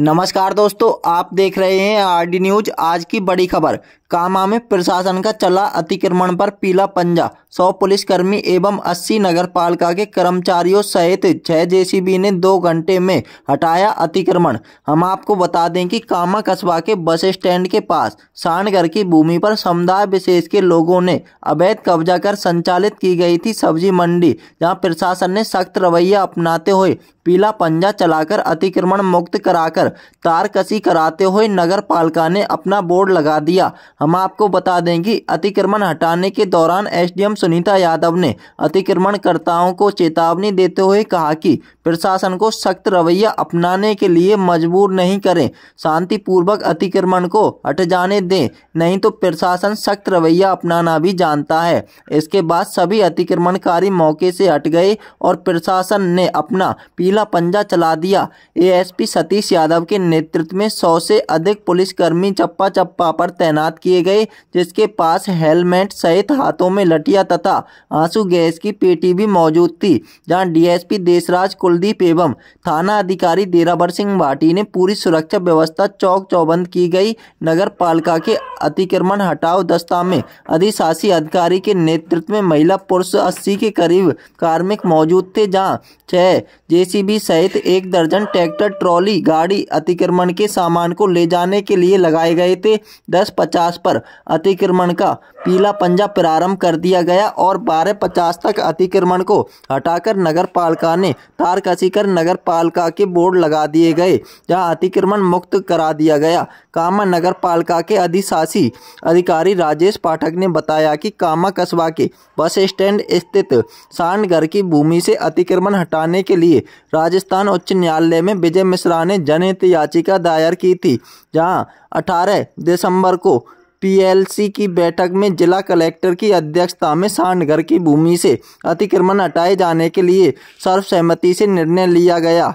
नमस्कार दोस्तों आप देख रहे हैं आरडी न्यूज आज की बड़ी खबर कामा में प्रशासन का चला अतिक्रमण पर पीला पंजा सौ पुलिसकर्मी एवं अस्सी नगर पालिका के कर्मचारियों सहित छह जेसीबी ने दो घंटे में हटाया अतिक्रमण हम आपको बता दें कि कामा कस्बा के बस स्टैंड के पास साणगढ़ की भूमि पर समुदाय विशेष के लोगों ने अवैध कब्जा कर संचालित की गई थी सब्जी मंडी जहां प्रशासन ने सख्त रवैया अपनाते हुए पीला पंजा चलाकर अतिक्रमण मुक्त कराकर तारकसी कराते हुए नगर पालिका ने अपना बोर्ड लगा दिया हम आपको बता दें कि अतिक्रमण हटाने के दौरान एसडीएम सुनीता यादव ने अतिक्रमणकर्ताओं को चेतावनी देते हुए कहा कि प्रशासन को सख्त रवैया अपनाने के लिए मजबूर नहीं करें शांतिपूर्वक अतिक्रमण को हट जाने दें नहीं तो प्रशासन सख्त रवैया अपनाना भी जानता है इसके बाद सभी अतिक्रमणकारी मौके से हट गए और प्रशासन ने अपना पीला पंजा चला दिया एएसपी सतीश यादव के नेतृत्व में सौ से अधिक पुलिसकर्मी चप्पा चप्पा पर तैनात किए गए जिसके पास हेलमेट सहित हाथों में लटिया तथा आंसू गैस की पेटी भी मौजूद थी जहां डीएसपी देशराज कुलदीप एवं थाना अधिकारी देराबर सिंह भाटी ने पूरी सुरक्षा व्यवस्था चौक चौबंद की गई नगर पालिका के अतिक्रमण हटाओ दस्ता में अधिशासी अधिकारी के नेतृत्व में महिला पुरुष अस्सी के करीब कार्मिक मौजूद थे जहां छह जेसीबी सहित एक दर्जन ट्रैक्टर ट्रॉली गाड़ी अतिक्रमण के सामान को ले जाने के लिए लगाए गए थे दस पचास पर अतिक्रमण का पीला पंजा प्रारंभ कर दिया गया गया और बारह पचास तक अतिक्रमण को हटाकर नगर पालिका ने तार कर नगर पालिका के बोर्ड लगा दिए गए जहां अतिक्रमण मुक्त करा दिया गया कामा नगर पालिका के अधिशासी अधिकारी राजेश पाठक ने बताया कि कामा कस्बा के बस स्टैंड स्थित सांडगर की भूमि से अतिक्रमण हटाने के लिए राजस्थान उच्च न्यायालय में विजय मिश्रा ने जनहित याचिका दायर की थी जहाँ अठारह दिसंबर को पीएलसी की बैठक में जिला कलेक्टर की अध्यक्षता में सांडघर की भूमि से अतिक्रमण हटाए जाने के लिए सर्वसहमति से निर्णय लिया गया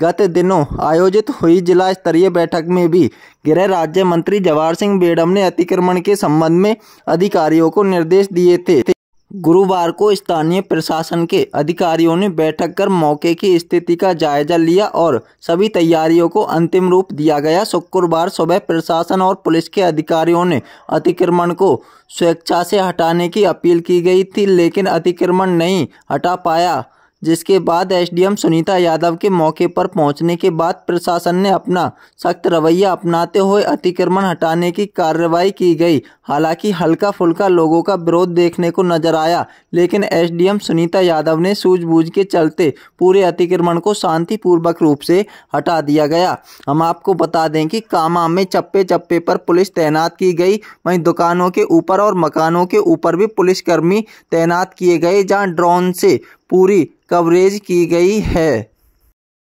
गत दिनों आयोजित हुई जिला स्तरीय बैठक में भी गृह राज्य मंत्री जवाहर सिंह बेडम ने अतिक्रमण के संबंध में अधिकारियों को निर्देश दिए थे गुरुवार को स्थानीय प्रशासन के अधिकारियों ने बैठक कर मौके की स्थिति का जायजा लिया और सभी तैयारियों को अंतिम रूप दिया गया शुक्रवार सुबह प्रशासन और पुलिस के अधिकारियों ने अतिक्रमण को स्वेच्छा से हटाने की अपील की गई थी लेकिन अतिक्रमण नहीं हटा पाया जिसके बाद एसडीएम सुनीता यादव के मौके पर पहुंचने के बाद प्रशासन ने अपना सख्त रवैया अपनाते हुए अतिक्रमण हटाने की कार्रवाई की गई हालांकि हल्का फुल्का लोगों का विरोध देखने को नजर आया लेकिन एसडीएम सुनीता यादव ने सूझबूझ के चलते पूरे अतिक्रमण को शांतिपूर्वक रूप से हटा दिया गया हम आपको बता दें कि कामा में चप्पे चप्पे पर पुलिस तैनात की गई वहीं दुकानों के ऊपर और मकानों के ऊपर भी पुलिसकर्मी तैनात किए गए जहाँ ड्रोन से पूरी कवरेज की गई है